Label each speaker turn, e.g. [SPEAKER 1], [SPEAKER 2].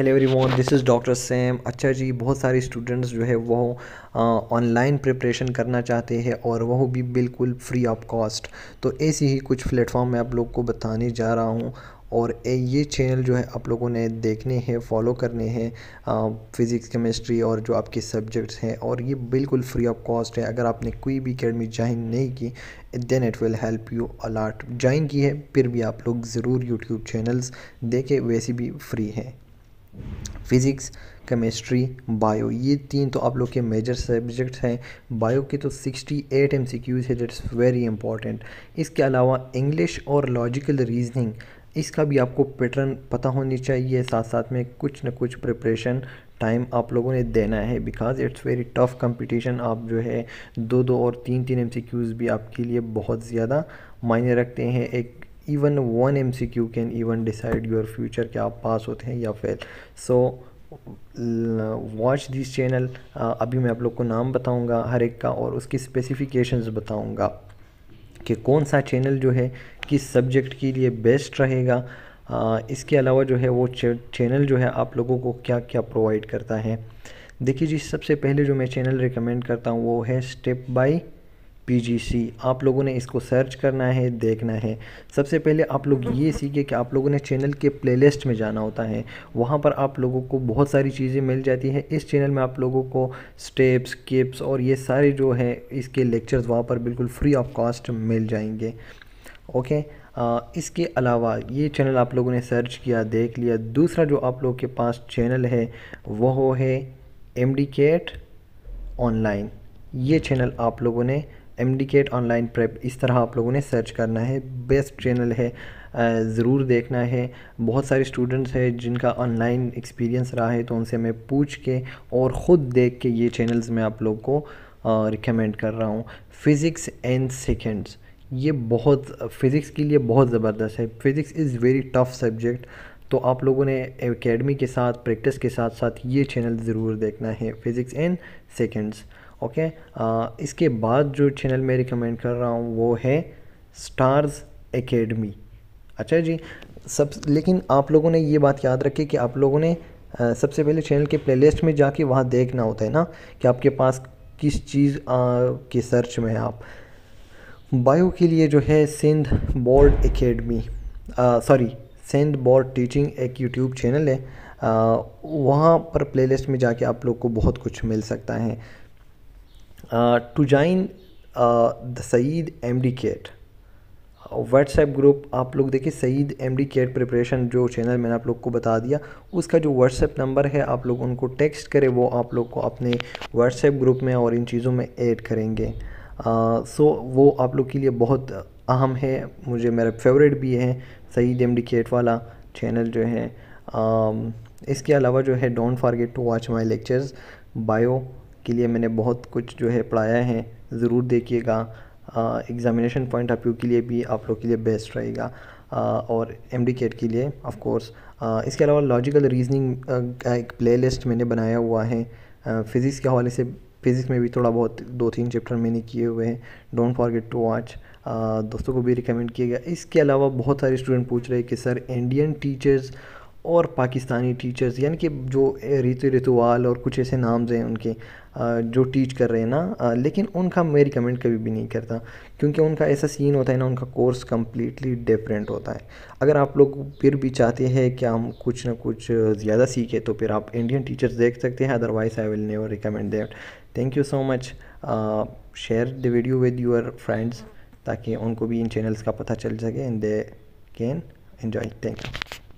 [SPEAKER 1] Hello everyone this is doctor Sam अच्छा जी बहुत सारे स्टूडेंट्स जो है वो ऑनलाइन प्रिपरेशन करना चाहते हैं और वह भी बिल्कुल फ्री ऑफ कॉस्ट तो ऐसी ही कुछ प्लेटफॉर्म मैं आप लोग को बताने जा रहा हूँ और ये चैनल जो है आप लोगों ने देखने हैं फॉलो करने हैं फिज़िक्स केमिस्ट्री और जो आपके सब्जेक्ट्स हैं और ये बिल्कुल फ्री ऑफ कॉस्ट है अगर आपने कोई भी अकेडमी ज्वाइन नहीं की then it will help you a lot join की है फिर भी आप लोग ज़रूर यूट्यूब चैनल्स देखें वैसे भी फ्री हैं फिज़िक्स केमिस्ट्री बायो ये तीन तो आप लोग के मेजर सब्जेक्ट हैं बायो के तो 68 एट एम सी क्यूज़ है दैट्स वेरी इंपॉर्टेंट इसके अलावा इंग्लिश और लॉजिकल रीजनिंग इसका भी आपको पैटर्न पता होनी चाहिए साथ साथ में कुछ ना कुछ प्रिपरेशन टाइम आप लोगों ने देना है because it's very tough competition आप जो है दो दो और तीन तीन एम सी क्यूज़ भी आपके लिए बहुत ज़्यादा मायने रखते हैं एक even one M C Q can even decide your future क्या आप पास होते हैं या fail so watch this channel अभी मैं आप लोग को नाम बताऊँगा हर एक का और उसकी स्पेसिफिकेशन बताऊँगा कि कौन सा चैनल जो है किस सब्जेक्ट के लिए बेस्ट रहेगा आ, इसके अलावा जो है वो चैनल जो है आप लोगों को क्या क्या प्रोवाइड करता है देखिए जी सबसे पहले जो मैं चैनल रिकमेंड करता हूँ वो है स्टेप बाय पीजीसी आप लोगों ने इसको सर्च करना है देखना है सबसे पहले आप लोग ये हम्म। सीखे कि आप लोगों ने चैनल के प्लेलिस्ट में जाना होता है वहाँ पर आप लोगों को बहुत सारी चीज़ें मिल जाती हैं इस चैनल में आप लोगों को स्टेप्स किप्स और ये सारे जो है इसके लेक्चर्स वहाँ पर बिल्कुल फ्री ऑफ कॉस्ट मिल जाएंगे ओके आ, इसके अलावा ये चैनल आप लोगों ने सर्च किया देख लिया दूसरा जो आप लोग के पास चैनल है वह है एम डी केट ऑनलाइन ये चैनल आप लोगों ने M D CAT online prep इस तरह आप लोगों ने सर्च करना है बेस्ट चैनल है ज़रूर देखना है बहुत सारे स्टूडेंट्स हैं जिनका ऑनलाइन एक्सपीरियंस रहा है तो उनसे मैं पूछ के और ख़ुद देख के ये चैनल्स मैं आप लोग को रिकमेंड कर रहा हूँ फिज़िक्स एंड सेकेंड्स ये बहुत फिज़िक्स के लिए बहुत ज़बरदस्त है physics is very tough subject तो आप लोगों ने एकेडमी के साथ प्रैक्टिस के साथ साथ ये चैनल ज़रूर देखना है physics and seconds okay uh, इसके बाद जो चैनल मैं रिकमेंड कर रहा हूँ वो है स्टार्स एकेडमी अच्छा जी सब लेकिन आप लोगों ने ये बात याद रखी कि आप लोगों ने सबसे पहले चैनल के प्लेलिस्ट में जाके वहाँ देखना होता है ना कि आपके पास किस चीज़ के सर्च में है आप बायो के लिए जो है Sindh board academy sorry Sindh board teaching एक यूट्यूब चैनल है वहाँ पर प्लेलिस्ट में जाके आप लोग को बहुत कुछ मिल सकता है to join the Saeed M D CAT WhatsApp group आप लोग देखिए Saeed M D CAT preparation जो चैनल मैंने आप लोग को बता दिया उसका जो व्हाट्सएप नंबर है आप लोग उनको टेक्स्ट करें वो आप लोग को अपने व्हाट्सएप ग्रुप में और इन चीज़ों में ऐड करेंगे सो so, वो आप लोग के लिए बहुत अहम है मुझे मेरा फेवरेट भी है सईद एम डी केट वाला चैनल जो है uh, इसके अलावा जो है don't forget to watch my lectures bio इसके लिए मैंने बहुत कुछ जो है पढ़ाया है ज़रूर देखिएगा एग्ज़ामिनेशन पॉइंट ऑफ व्यू के लिए भी आप लोग के लिए बेस्ट रहेगा और एम डी e के लिए ऑफ कोर्स इसके अलावा लॉजिकल रीजनिंग का एक प्ले लिस्ट मैंने बनाया हुआ है फिज़िक्स के हवाले से फिज़िक्स में भी थोड़ा बहुत दो तीन चैप्टर मैंने किए हुए हैं डोंट फॉरगेट टू वॉच दोस्तों को भी रिकमेंड किया गया इसके अलावा बहुत सारे स्टूडेंट पूछ रहे हैं कि सर इंडियन टीचर्स और पाकिस्तानी टीचर्स यानी कि जो रीति रितवाल और कुछ ऐसे नाम्स हैं उनके जो टीच कर रहे हैं ना लेकिन उनका मैं रिकमेंड कभी भी नहीं करता क्योंकि उनका ऐसा सीन होता है ना उनका कोर्स कम्प्लीटली डिफरेंट होता है अगर आप लोग फिर भी चाहते हैं कि हम कुछ ना कुछ ज़्यादा सीखें तो फिर आप इंडियन टीचर्स देख सकते हैं otherwise I will never recommend that thank you so much share the video with your friends ताकि उनको भी इन चैनल्स का पता चल सके and they can enjoy thank you